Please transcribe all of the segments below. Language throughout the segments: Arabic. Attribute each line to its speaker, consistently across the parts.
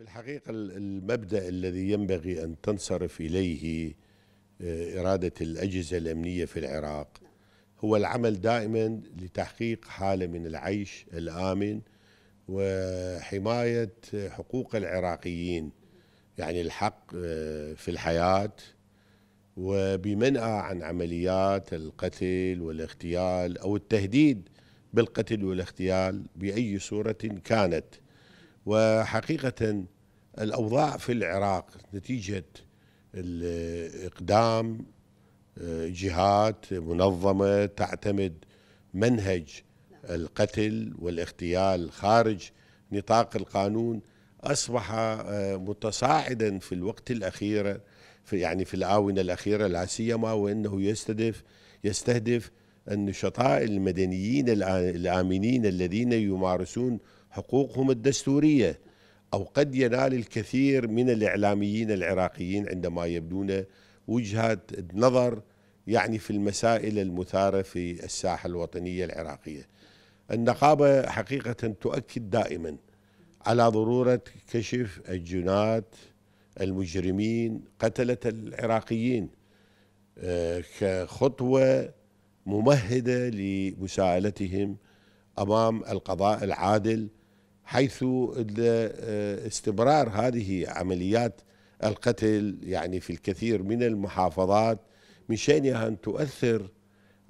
Speaker 1: في الحقيقة المبدأ الذي ينبغي أن تنصرف إليه آه، إرادة الأجهزة الأمنية في العراق هو العمل دائما لتحقيق حالة من العيش الآمن وحماية حقوق العراقيين يعني الحق آه، في الحياة وبمنأى عن عمليات القتل والاغتيال أو التهديد بالقتل والاغتيال بأي صورة كانت وحقيقة الأوضاع في العراق نتيجة إقدام جهات منظمة تعتمد منهج القتل والاغتيال خارج نطاق القانون أصبح آه، متصاعدا في الوقت الأخير في يعني في الآونة الأخيرة لا سيما وأنه يستهدف يستهدف النشطاء المدنيين الآمنين الذين يمارسون حقوقهم الدستورية أو قد ينال الكثير من الإعلاميين العراقيين عندما يبدون وجهات نظر يعني في المسائل المثارة في الساحة الوطنية العراقية النقابة حقيقة تؤكد دائما على ضرورة كشف الجنات المجرمين قتلة العراقيين آه، كخطوة ممهدة لمساءلتهم أمام القضاء العادل حيث آه، استمرار هذه عمليات القتل يعني في الكثير من المحافظات من شأنها أن تؤثر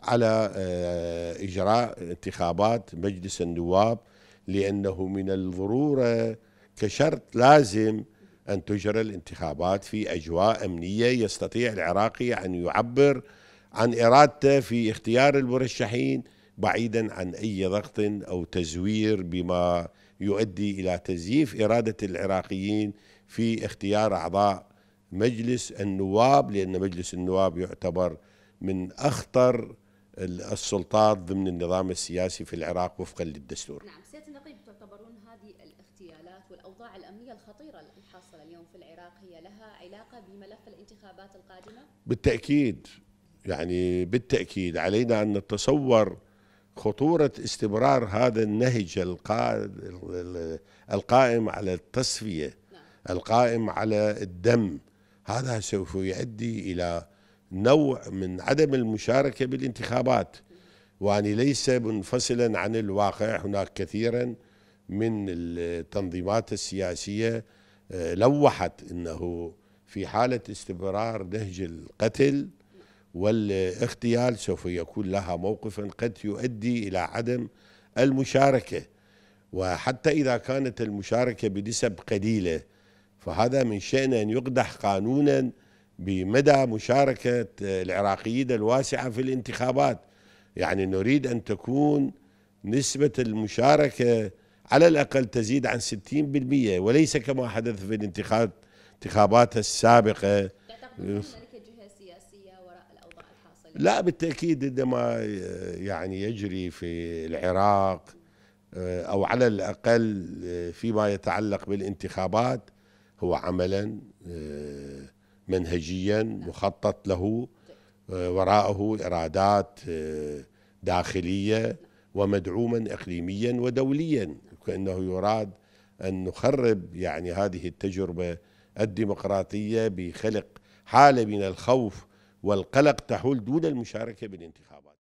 Speaker 1: على آه، إجراء انتخابات مجلس النواب لأنه من الضرورة كشرط لازم أن تجرى الانتخابات في أجواء أمنية يستطيع العراقي أن يعبر عن إرادته في اختيار المرشحين بعيدا عن أي ضغط أو تزوير بما يؤدي إلى تزييف إرادة العراقيين في اختيار أعضاء مجلس النواب لأن مجلس النواب يعتبر من أخطر السلطات ضمن النظام السياسي في العراق وفقا للدستور نعم سيادة النقيب تعتبرون هذه الاغتيالات والأوضاع الأمنية الخطيرة الحاصلة اليوم في العراق هي لها علاقة بملف الانتخابات القادمة؟ بالتأكيد يعني بالتأكيد علينا أن نتصور خطورة استمرار هذا النهج القائم على التصفية نعم. القائم على الدم هذا سوف يؤدي إلى نوع من عدم المشاركة بالانتخابات وأني ليس منفصلا عن الواقع هناك كثيرا من التنظيمات السياسية آه، لوحت أنه في حالة استمرار نهج القتل والاغتيال سوف يكون لها موقف قد يؤدي إلى عدم المشاركة وحتى إذا كانت المشاركة بنسب قليلة فهذا من شأن أن يقدح قانونا بمدى مشاركة العراقيين الواسعة في الانتخابات يعني نريد أن تكون نسبة المشاركة على الأقل تزيد عن 60% وليس كما حدث في الانتخابات السابقة لا بالتأكيد عندما يعني يجري في العراق آه، أو على الأقل آه، فيما يتعلق بالانتخابات هو عملا آه، منهجيا مخطط له وراءه إرادات داخلية ومدعوما إقليميا ودوليا كأنه يراد أن نخرب يعني هذه التجربة الديمقراطية بخلق حالة من الخوف والقلق تحول دون المشاركة بالانتخابات